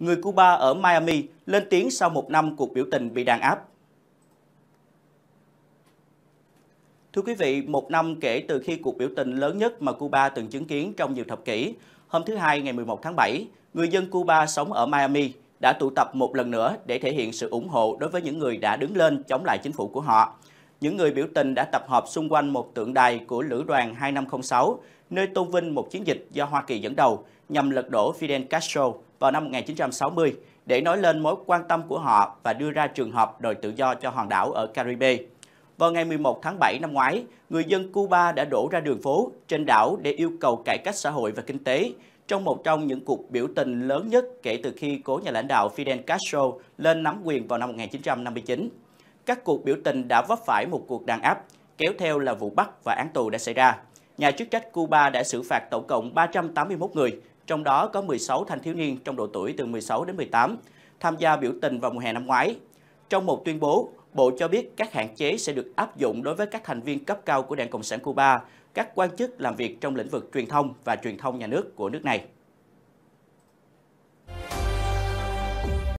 người Cuba ở Miami lên tiếng sau một năm cuộc biểu tình bị đàn áp. Thưa quý vị, một năm kể từ khi cuộc biểu tình lớn nhất mà Cuba từng chứng kiến trong nhiều thập kỷ, hôm thứ Hai ngày 11 tháng 7, người dân Cuba sống ở Miami đã tụ tập một lần nữa để thể hiện sự ủng hộ đối với những người đã đứng lên chống lại chính phủ của họ. Những người biểu tình đã tập hợp xung quanh một tượng đài của Lữ đoàn 2506, nơi tôn vinh một chiến dịch do Hoa Kỳ dẫn đầu nhằm lật đổ Fidel Castro, vào năm 1960 để nói lên mối quan tâm của họ và đưa ra trường hợp đòi tự do cho hòn đảo ở Caribe. Vào ngày 11 tháng 7 năm ngoái, người dân Cuba đã đổ ra đường phố trên đảo để yêu cầu cải cách xã hội và kinh tế trong một trong những cuộc biểu tình lớn nhất kể từ khi cố nhà lãnh đạo Fidel Castro lên nắm quyền vào năm 1959. Các cuộc biểu tình đã vấp phải một cuộc đàn áp, kéo theo là vụ bắt và án tù đã xảy ra. Nhà chức trách Cuba đã xử phạt tổng cộng 381 người, trong đó có 16 thanh thiếu niên trong độ tuổi từ 16 đến 18 tham gia biểu tình vào mùa hè năm ngoái. Trong một tuyên bố, Bộ cho biết các hạn chế sẽ được áp dụng đối với các thành viên cấp cao của Đảng Cộng sản Cuba, các quan chức làm việc trong lĩnh vực truyền thông và truyền thông nhà nước của nước này.